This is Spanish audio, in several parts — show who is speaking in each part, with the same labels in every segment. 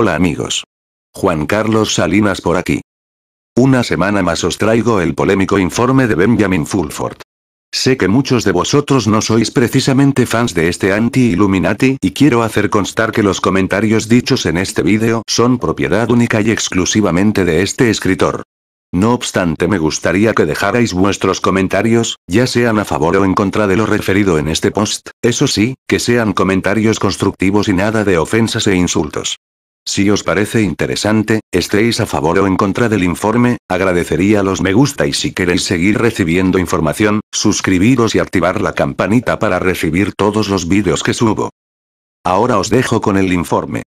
Speaker 1: Hola amigos. Juan Carlos Salinas por aquí. Una semana más os traigo el polémico informe de Benjamin Fulford. Sé que muchos de vosotros no sois precisamente fans de este anti-Illuminati y quiero hacer constar que los comentarios dichos en este vídeo son propiedad única y exclusivamente de este escritor. No obstante me gustaría que dejarais vuestros comentarios, ya sean a favor o en contra de lo referido en este post, eso sí, que sean comentarios constructivos y nada de ofensas e insultos. Si os parece interesante, estéis a favor o en contra del informe, agradecería los me gusta y si queréis seguir recibiendo información, suscribiros y activar la campanita para recibir todos los vídeos que subo. Ahora os dejo con el informe.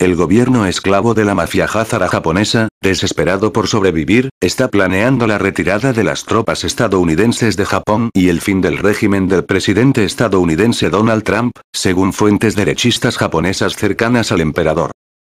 Speaker 1: El gobierno esclavo de la mafia házara japonesa, desesperado por sobrevivir, está planeando la retirada de las tropas estadounidenses de Japón y el fin del régimen del presidente estadounidense Donald Trump, según fuentes derechistas japonesas cercanas al emperador.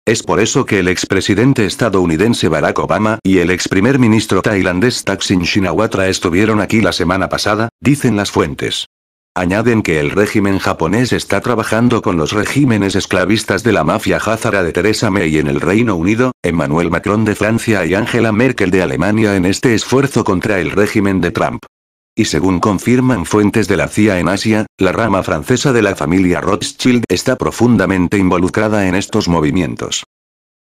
Speaker 1: Es por eso que el expresidente estadounidense Barack Obama y el ex primer ministro tailandés Thaksin Shinawatra estuvieron aquí la semana pasada, dicen las fuentes. Añaden que el régimen japonés está trabajando con los regímenes esclavistas de la mafia házara de Theresa May en el Reino Unido, Emmanuel Macron de Francia y Angela Merkel de Alemania en este esfuerzo contra el régimen de Trump y según confirman fuentes de la CIA en Asia, la rama francesa de la familia Rothschild está profundamente involucrada en estos movimientos.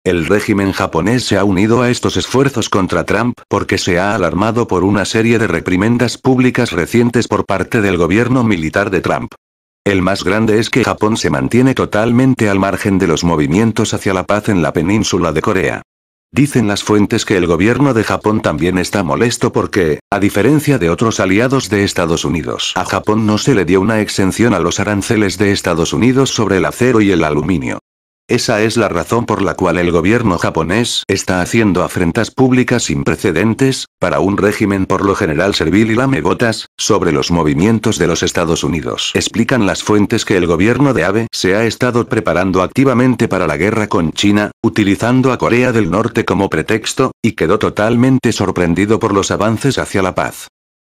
Speaker 1: El régimen japonés se ha unido a estos esfuerzos contra Trump porque se ha alarmado por una serie de reprimendas públicas recientes por parte del gobierno militar de Trump. El más grande es que Japón se mantiene totalmente al margen de los movimientos hacia la paz en la península de Corea. Dicen las fuentes que el gobierno de Japón también está molesto porque, a diferencia de otros aliados de Estados Unidos, a Japón no se le dio una exención a los aranceles de Estados Unidos sobre el acero y el aluminio. Esa es la razón por la cual el gobierno japonés está haciendo afrentas públicas sin precedentes, para un régimen por lo general servil y lamebotas, sobre los movimientos de los Estados Unidos. Explican las fuentes que el gobierno de Abe se ha estado preparando activamente para la guerra con China, utilizando a Corea del Norte como pretexto, y quedó totalmente sorprendido por los avances hacia la paz.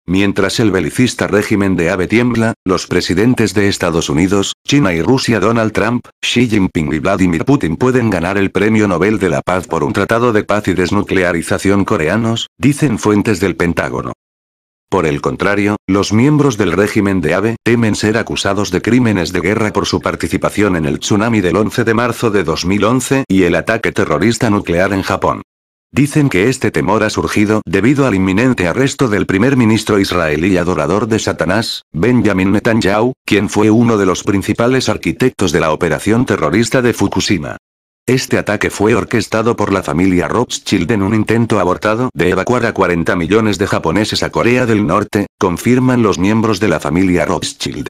Speaker 1: Mientras el belicista régimen de Abe tiembla, los presidentes de Estados Unidos, China y Rusia Donald Trump, Xi Jinping y Vladimir Putin pueden ganar el Premio Nobel de la Paz por un tratado de paz y desnuclearización coreanos, dicen fuentes del Pentágono. Por el contrario, los miembros del régimen de Abe temen ser acusados de crímenes de guerra por su participación en el tsunami del 11 de marzo de 2011 y el ataque terrorista nuclear en Japón. Dicen que este temor ha surgido debido al inminente arresto del primer ministro israelí adorador de Satanás, Benjamin Netanyahu, quien fue uno de los principales arquitectos de la operación terrorista de Fukushima. Este ataque fue orquestado por la familia Rothschild en un intento abortado de evacuar a 40 millones de japoneses a Corea del Norte, confirman los miembros de la familia Rothschild.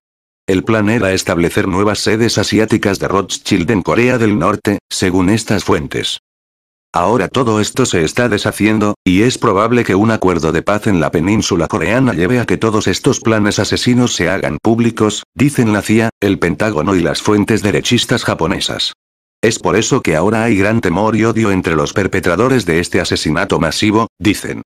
Speaker 1: El plan era establecer nuevas sedes asiáticas de Rothschild en Corea del Norte, según estas fuentes. Ahora todo esto se está deshaciendo, y es probable que un acuerdo de paz en la península coreana lleve a que todos estos planes asesinos se hagan públicos, dicen la CIA, el Pentágono y las fuentes derechistas japonesas. Es por eso que ahora hay gran temor y odio entre los perpetradores de este asesinato masivo, dicen.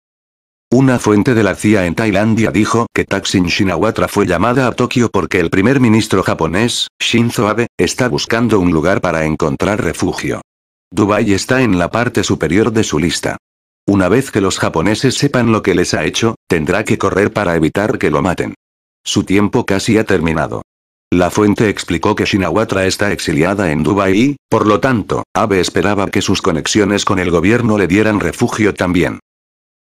Speaker 1: Una fuente de la CIA en Tailandia dijo que Taksin Shinawatra fue llamada a Tokio porque el primer ministro japonés, Shinzo Abe, está buscando un lugar para encontrar refugio. Dubái está en la parte superior de su lista. Una vez que los japoneses sepan lo que les ha hecho, tendrá que correr para evitar que lo maten. Su tiempo casi ha terminado. La fuente explicó que Shinawatra está exiliada en Dubái y, por lo tanto, Abe esperaba que sus conexiones con el gobierno le dieran refugio también.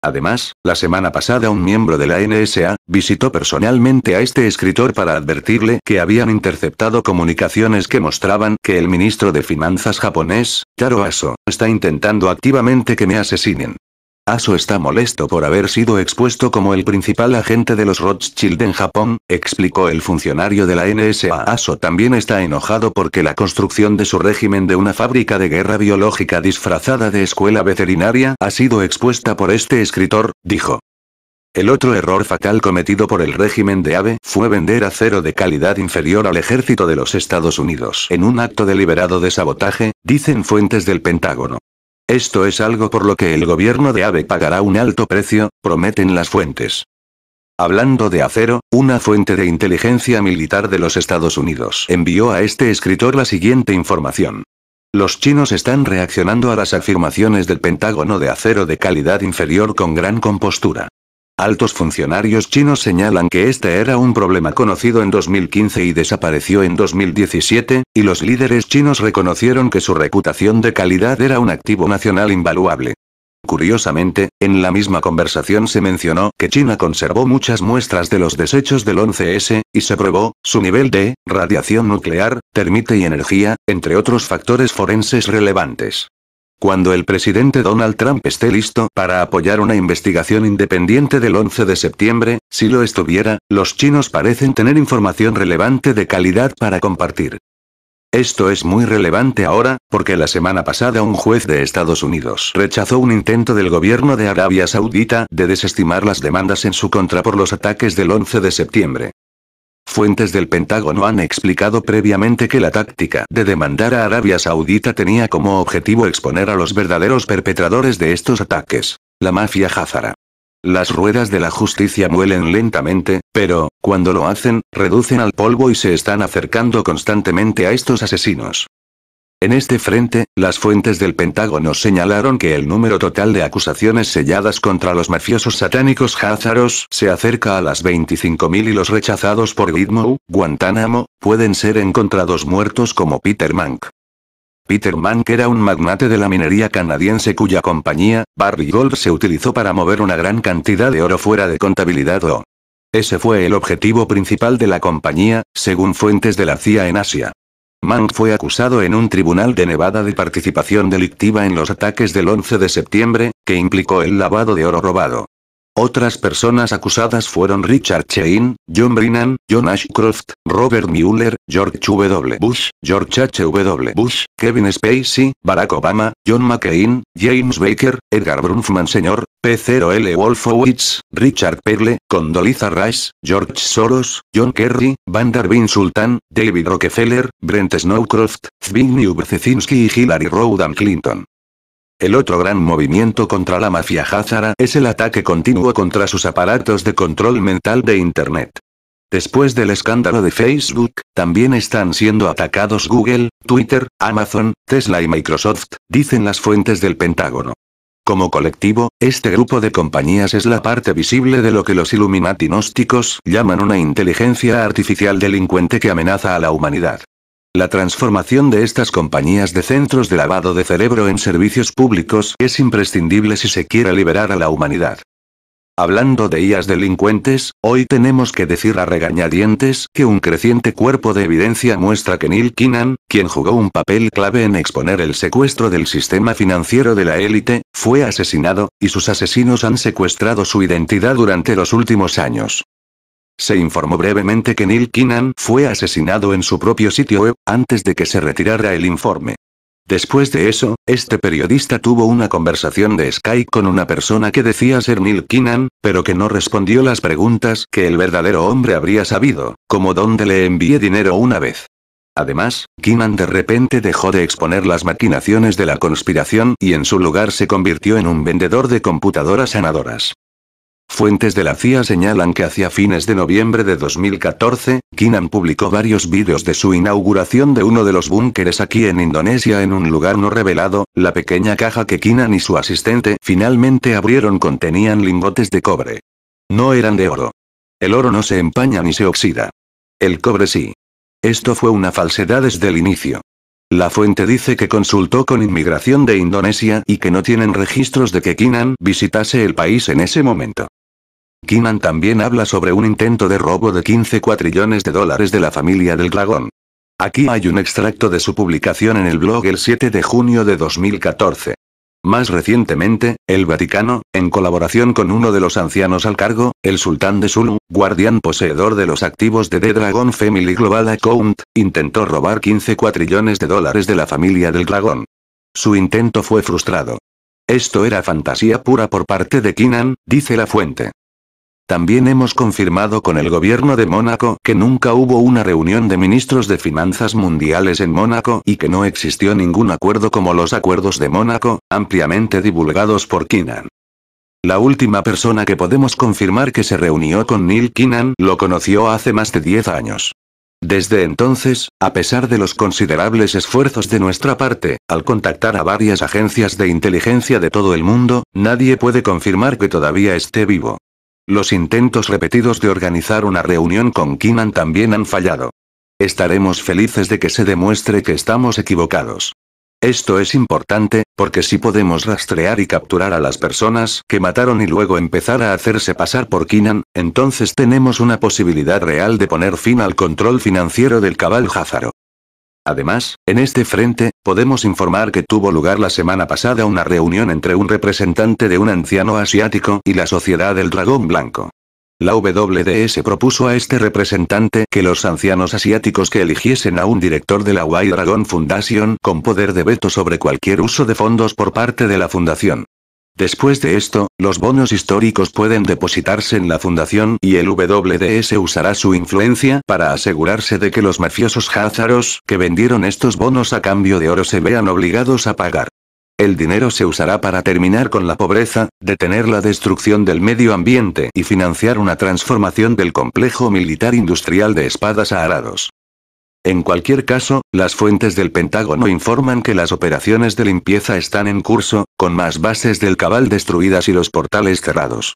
Speaker 1: Además, la semana pasada un miembro de la NSA, visitó personalmente a este escritor para advertirle que habían interceptado comunicaciones que mostraban que el ministro de Finanzas japonés, Taro Aso, está intentando activamente que me asesinen. Aso está molesto por haber sido expuesto como el principal agente de los Rothschild en Japón, explicó el funcionario de la NSA. Aso también está enojado porque la construcción de su régimen de una fábrica de guerra biológica disfrazada de escuela veterinaria ha sido expuesta por este escritor, dijo. El otro error fatal cometido por el régimen de Abe fue vender acero de calidad inferior al ejército de los Estados Unidos. En un acto deliberado de sabotaje, dicen fuentes del Pentágono. Esto es algo por lo que el gobierno de Abe pagará un alto precio, prometen las fuentes. Hablando de acero, una fuente de inteligencia militar de los Estados Unidos envió a este escritor la siguiente información. Los chinos están reaccionando a las afirmaciones del Pentágono de acero de calidad inferior con gran compostura. Altos funcionarios chinos señalan que este era un problema conocido en 2015 y desapareció en 2017, y los líderes chinos reconocieron que su reputación de calidad era un activo nacional invaluable. Curiosamente, en la misma conversación se mencionó que China conservó muchas muestras de los desechos del 11S, y se probó, su nivel de radiación nuclear, termite y energía, entre otros factores forenses relevantes. Cuando el presidente Donald Trump esté listo para apoyar una investigación independiente del 11 de septiembre, si lo estuviera, los chinos parecen tener información relevante de calidad para compartir. Esto es muy relevante ahora, porque la semana pasada un juez de Estados Unidos rechazó un intento del gobierno de Arabia Saudita de desestimar las demandas en su contra por los ataques del 11 de septiembre. Fuentes del Pentágono han explicado previamente que la táctica de demandar a Arabia Saudita tenía como objetivo exponer a los verdaderos perpetradores de estos ataques, la mafia jazara. Las ruedas de la justicia muelen lentamente, pero, cuando lo hacen, reducen al polvo y se están acercando constantemente a estos asesinos. En este frente, las fuentes del Pentágono señalaron que el número total de acusaciones selladas contra los mafiosos satánicos házaros se acerca a las 25.000 y los rechazados por Gitmo, Guantánamo, pueden ser encontrados muertos como Peter Mank. Peter Mank era un magnate de la minería canadiense cuya compañía, Barry Gold, se utilizó para mover una gran cantidad de oro fuera de contabilidad Ese fue el objetivo principal de la compañía, según fuentes de la CIA en Asia. Mank fue acusado en un tribunal de Nevada de participación delictiva en los ataques del 11 de septiembre, que implicó el lavado de oro robado. Otras personas acusadas fueron Richard Chain, John Brennan, John Ashcroft, Robert Mueller, George W. Bush, George H. W. Bush, Kevin Spacey, Barack Obama, John McCain, James Baker, Edgar Brunfman Sr., p l Wolfowitz, Richard Perle, Condoleezza Rice, George Soros, John Kerry, Der Bin Sultan, David Rockefeller, Brent Snowcroft, Zbigniew Brzezinski y Hillary Rodham Clinton. El otro gran movimiento contra la mafia Hazara es el ataque continuo contra sus aparatos de control mental de Internet. Después del escándalo de Facebook, también están siendo atacados Google, Twitter, Amazon, Tesla y Microsoft, dicen las fuentes del Pentágono. Como colectivo, este grupo de compañías es la parte visible de lo que los Illuminati gnósticos llaman una inteligencia artificial delincuente que amenaza a la humanidad. La transformación de estas compañías de centros de lavado de cerebro en servicios públicos es imprescindible si se quiere liberar a la humanidad. Hablando de IAS delincuentes, hoy tenemos que decir a regañadientes que un creciente cuerpo de evidencia muestra que Neil Keenan, quien jugó un papel clave en exponer el secuestro del sistema financiero de la élite, fue asesinado, y sus asesinos han secuestrado su identidad durante los últimos años. Se informó brevemente que Neil Keenan fue asesinado en su propio sitio web, antes de que se retirara el informe. Después de eso, este periodista tuvo una conversación de Skype con una persona que decía ser Neil Keenan, pero que no respondió las preguntas que el verdadero hombre habría sabido, como dónde le envié dinero una vez. Además, Keenan de repente dejó de exponer las maquinaciones de la conspiración y en su lugar se convirtió en un vendedor de computadoras sanadoras. Fuentes de la CIA señalan que hacia fines de noviembre de 2014, Kinan publicó varios vídeos de su inauguración de uno de los búnkeres aquí en Indonesia en un lugar no revelado, la pequeña caja que Kinan y su asistente finalmente abrieron contenían lingotes de cobre. No eran de oro. El oro no se empaña ni se oxida. El cobre sí. Esto fue una falsedad desde el inicio. La fuente dice que consultó con inmigración de Indonesia y que no tienen registros de que Kinan visitase el país en ese momento. Kinan también habla sobre un intento de robo de 15 cuatrillones de dólares de la familia del dragón. Aquí hay un extracto de su publicación en el blog el 7 de junio de 2014. Más recientemente, el Vaticano, en colaboración con uno de los ancianos al cargo, el sultán de Sulu, guardián poseedor de los activos de The Dragon Family Global Account, intentó robar 15 cuatrillones de dólares de la familia del dragón. Su intento fue frustrado. Esto era fantasía pura por parte de Kinan, dice la fuente. También hemos confirmado con el gobierno de Mónaco que nunca hubo una reunión de ministros de finanzas mundiales en Mónaco y que no existió ningún acuerdo como los acuerdos de Mónaco, ampliamente divulgados por Keenan. La última persona que podemos confirmar que se reunió con Neil Keenan lo conoció hace más de 10 años. Desde entonces, a pesar de los considerables esfuerzos de nuestra parte, al contactar a varias agencias de inteligencia de todo el mundo, nadie puede confirmar que todavía esté vivo. Los intentos repetidos de organizar una reunión con Kinan también han fallado. Estaremos felices de que se demuestre que estamos equivocados. Esto es importante, porque si podemos rastrear y capturar a las personas que mataron y luego empezar a hacerse pasar por Kinan, entonces tenemos una posibilidad real de poner fin al control financiero del cabal Jázaro. Además, en este frente, podemos informar que tuvo lugar la semana pasada una reunión entre un representante de un anciano asiático y la Sociedad del Dragón Blanco. La WDS propuso a este representante que los ancianos asiáticos que eligiesen a un director de la White Dragon Foundation con poder de veto sobre cualquier uso de fondos por parte de la fundación. Después de esto, los bonos históricos pueden depositarse en la fundación y el WDS usará su influencia para asegurarse de que los mafiosos házaros que vendieron estos bonos a cambio de oro se vean obligados a pagar. El dinero se usará para terminar con la pobreza, detener la destrucción del medio ambiente y financiar una transformación del complejo militar industrial de espadas a arados. En cualquier caso, las fuentes del Pentágono informan que las operaciones de limpieza están en curso, con más bases del cabal destruidas y los portales cerrados.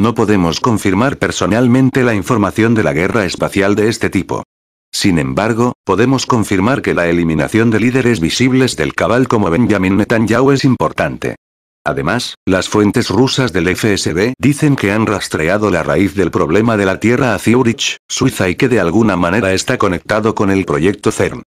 Speaker 1: No podemos confirmar personalmente la información de la guerra espacial de este tipo. Sin embargo, podemos confirmar que la eliminación de líderes visibles del cabal como Benjamin Netanyahu es importante. Además, las fuentes rusas del FSB dicen que han rastreado la raíz del problema de la Tierra a Zurich, Suiza y que de alguna manera está conectado con el proyecto CERN.